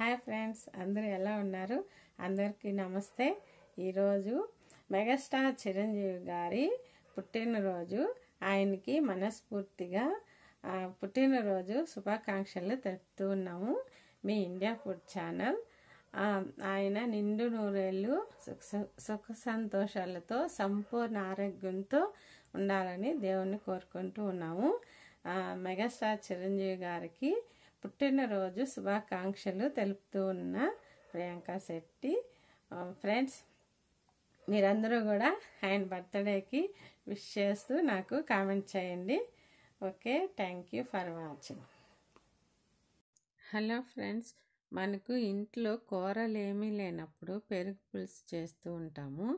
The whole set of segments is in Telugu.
హాయ్ ఫ్రెండ్స్ అందరూ ఎలా ఉన్నారు అందరికీ నమస్తే ఈరోజు మెగాస్టార్ చిరంజీవి గారి పుట్టినరోజు ఆయనకి మనస్ఫూర్తిగా పుట్టినరోజు శుభాకాంక్షలు తెలుపుతూ ఉన్నాము మీ ఇండియా ఫుడ్ ఛానల్ ఆయన నిండు నూరేళ్ళు సుఖ సంతోషాలతో సంపూర్ణ ఆరోగ్యంతో ఉండాలని దేవుణ్ణి కోరుకుంటూ ఉన్నాము మెగాస్టార్ చిరంజీవి గారికి పుట్టినరోజు శుభాకాంక్షలు తెలుపుతూ ఉన్న ప్రియాంక శెట్టి ఫ్రెండ్స్ మీరందరూ కూడా ఆయన బర్త్డేకి విష్ చేస్తూ నాకు కామెంట్ చేయండి okay thank you for watching hello friends మనకు ఇంట్లో కూరలు ఏమీ లేనప్పుడు పెరుగు పులుసు చేస్తూ ఉంటాము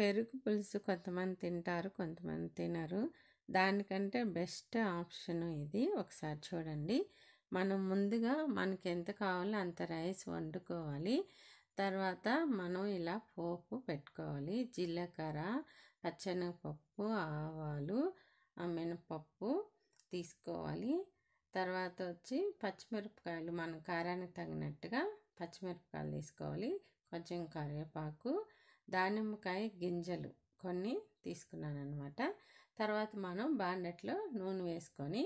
పెరుగు పులుసు కొంతమంది తింటారు కొంతమంది తినరు దానికంటే బెస్ట్ ఆప్షన్ ఇది ఒకసారి చూడండి మనం ముందుగా మనకి ఎంత కావాలో అంత రైస్ వండుకోవాలి తర్వాత మనం ఇలా పోపు పెట్టుకోవాలి జీలకర్ర పచ్చనపప్పు ఆవాలు మినపప్పు తీసుకోవాలి తర్వాత వచ్చి పచ్చిమిరపకాయలు మన కారానికి తగినట్టుగా పచ్చిమిరపకాయలు తీసుకోవాలి కొంచెం కరివేపాకు దానిమ్మకాయ గింజలు కొన్ని తీసుకున్నాను అనమాట తర్వాత మనం బాండెట్లో నూనె వేసుకొని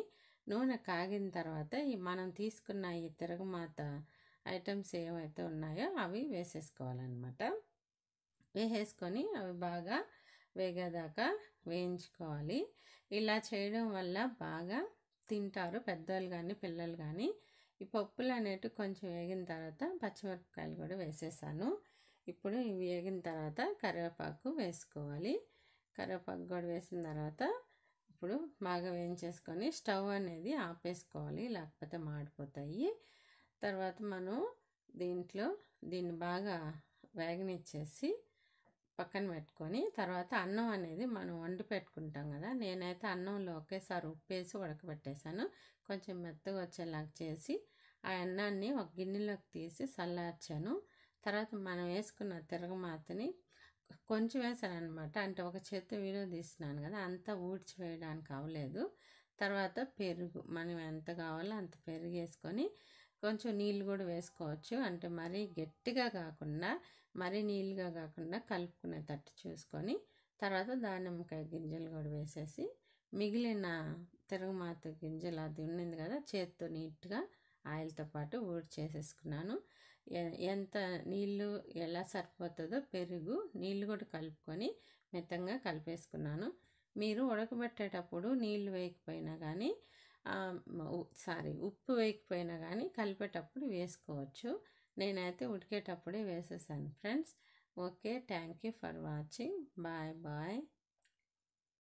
నూనె కాగిన తర్వాత మనం తీసుకున్న ఈ తిరగమాత ఐటమ్స్ ఏవైతే ఉన్నాయో అవి వేసేసుకోవాలన్నమాట వేసేసుకొని అవి బాగా వేగేదాకా వేయించుకోవాలి ఇలా చేయడం వల్ల బాగా తింటారు పెద్దవాళ్ళు కానీ పిల్లలు కానీ ఈ పప్పులు అనేటివి కొంచెం వేగిన తర్వాత పచ్చిమిరపకాయలు కూడా వేసేసాను ఇప్పుడు ఇవి వేగిన తర్వాత కరివేపాకు వేసుకోవాలి కరివేపాకు కూడా వేసిన తర్వాత ఇప్పుడు బాగా వేయించేసుకొని స్టవ్ అనేది ఆపేసుకోవాలి లేకపోతే మాడిపోతాయి తర్వాత మనం దీంట్లో దీన్ని బాగా వేగనిచ్చేసి పక్కన పెట్టుకొని తర్వాత అన్నం అనేది మనం వండి పెట్టుకుంటాం కదా నేనైతే అన్నంలో ఒకేసారి ఉప్పేసి ఉడకబెట్టేశాను కొంచెం మెత్తగా వచ్చేలాగా చేసి ఆ అన్నాన్ని ఒక గిన్నెలోకి తీసి చల్లార్చాను తర్వాత మనం వేసుకున్న తిరగమాతని కొంచెం వేసాను అనమాట అంటే ఒక చేత్తు వీడియో తీస్తున్నాను కదా అంతా ఊడ్చి వేయడానికి అవ్వలేదు తర్వాత పెరుగు మనం ఎంత కావాలో అంత పెరుగు వేసుకొని కొంచెం నీళ్ళు కూడా వేసుకోవచ్చు అంటే మరీ గట్టిగా కాకుండా మరీ నీళ్ళుగా కాకుండా కలుపుకునేటట్టు చూసుకొని తర్వాత దానిమ్మకాయ గింజలు కూడా వేసేసి మిగిలిన తిరుగుమాత గింజలు అది ఉన్నింది కదా చేత్తో నీట్గా ఆయిల్తో పాటు ఊడ్ చేసేసుకున్నాను ఎంత నీళ్ళు ఎలా సరిపోతుందో పెరుగు నీళ్ళు కూడా కలుపుకొని మెత్తంగా కలిపేసుకున్నాను మీరు ఉడకబెట్టేటప్పుడు నీళ్ళు వేయకపోయినా కానీ సారీ ఉప్పు వేయకపోయినా కానీ కలిపేటప్పుడు వేసుకోవచ్చు నేనైతే ఉడికేటప్పుడే వేసేసాను friends okay thank you for watching bye bye